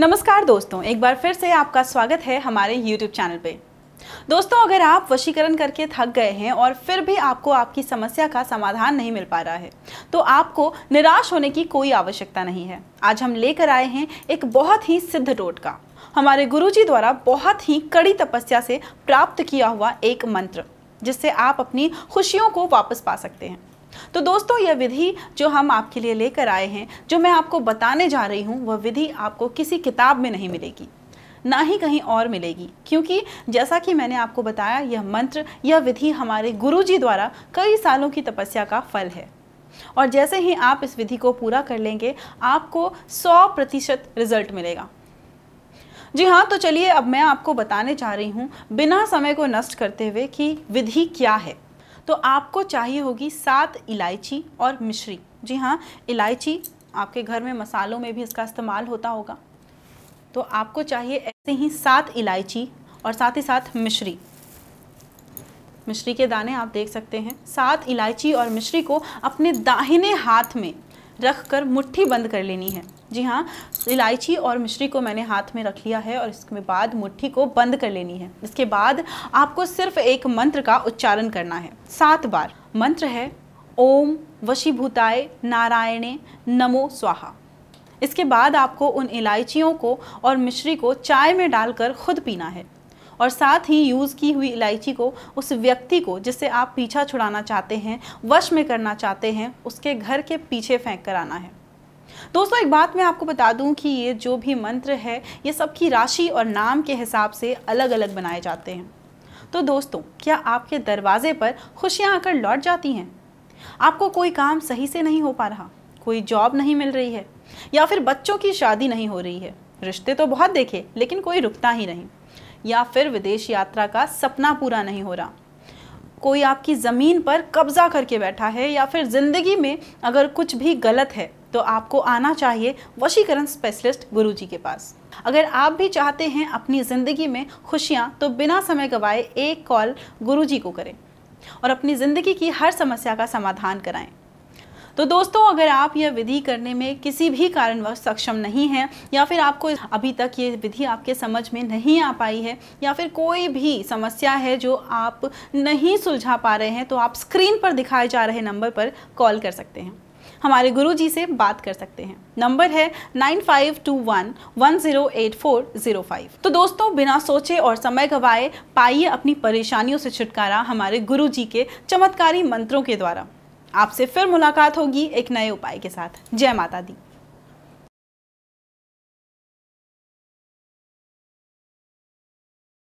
नमस्कार दोस्तों एक बार फिर से आपका स्वागत है हमारे YouTube चैनल पे दोस्तों अगर आप वशीकरण करके थक गए हैं और फिर भी आपको आपकी समस्या का समाधान नहीं मिल पा रहा है तो आपको निराश होने की कोई आवश्यकता नहीं है आज हम लेकर आए हैं एक बहुत ही सिद्ध टोटका हमारे गुरुजी द्वारा बहुत ही कड़ी तपस्या से प्राप्त किया हुआ एक मंत्र जिससे आप अपनी खुशियों को वापस पा सकते हैं तो दोस्तों यह विधि जो हम आपके लिए लेकर आए हैं जो मैं आपको बताने जा रही हूँ वह विधि आपको किसी किताब में नहीं मिलेगी ना ही कहीं और मिलेगी क्योंकि जैसा कि मैंने आपको बताया यह मंत्र यह विधि हमारे जी द्वारा कई सालों की तपस्या का फल है और जैसे ही आप इस विधि को पूरा कर लेंगे आपको 100 प्रतिशत रिजल्ट मिलेगा जी हाँ तो चलिए अब मैं आपको बताने जा रही हूँ बिना समय को नष्ट करते हुए कि विधि क्या है तो आपको चाहिए होगी सात इलायची और मिश्री जी हाँ इलायची आपके घर में मसालों में भी इसका इस्तेमाल होता होगा तो आपको चाहिए ऐसे ही सात इलायची और साथ ही साथ मिश्री मिश्री के दाने आप देख सकते हैं सात इलायची और मिश्री को अपने दाहिने हाथ में रख कर मुट्ठी बंद कर लेनी है जी हाँ इलायची और मिश्री को मैंने हाथ में रख लिया है और इसके बाद मुट्ठी को बंद कर लेनी है इसके बाद आपको सिर्फ एक मंत्र का उच्चारण करना है सात बार मंत्र है ओम वशीभूताय नारायणे नमो स्वाहा इसके बाद आपको उन इलायचियों को और मिश्री को चाय में डालकर खुद पीना है और साथ ही यूज़ की हुई इलायची को उस व्यक्ति को जिससे आप पीछा छुड़ाना चाहते हैं वश में करना चाहते हैं उसके घर के पीछे फेंक कर आना है दोस्तों एक बात मैं आपको बता दूं कि ये जो भी मंत्र है ये सबकी राशि और नाम के हिसाब से अलग अलग बनाए जाते हैं तो दोस्तों क्या आपके दरवाजे पर खुशियाँ आकर लौट जाती हैं आपको कोई काम सही से नहीं हो पा रहा कोई जॉब नहीं मिल रही है या फिर बच्चों की शादी नहीं हो रही है रिश्ते तो बहुत देखे लेकिन कोई रुकता ही नहीं या फिर विदेश यात्रा का सपना पूरा नहीं हो रहा कोई आपकी ज़मीन पर कब्ज़ा करके बैठा है या फिर ज़िंदगी में अगर कुछ भी गलत है तो आपको आना चाहिए वशीकरण स्पेशलिस्ट गुरु जी के पास अगर आप भी चाहते हैं अपनी ज़िंदगी में खुशियाँ तो बिना समय गवाए एक कॉल गुरु जी को करें और अपनी ज़िंदगी की हर समस्या का समाधान कराएं तो दोस्तों अगर आप यह विधि करने में किसी भी कारणवश सक्षम नहीं है या फिर आपको अभी तक ये विधि आपके समझ में नहीं आ पाई है या फिर कोई भी समस्या है जो आप नहीं सुलझा पा रहे हैं तो आप स्क्रीन पर दिखाए जा रहे नंबर पर कॉल कर सकते हैं हमारे गुरु जी से बात कर सकते हैं नंबर है nine five two one one zero eight four zero five तो दोस्तों बिना सोचे और समय गवाए पाइए अपनी परेशानियों से छुटकारा हमारे गुरु जी के चमत्कारी मंत्रों के द्वारा आपसे फिर मुलाकात होगी एक नए उपाय के साथ जय माता दी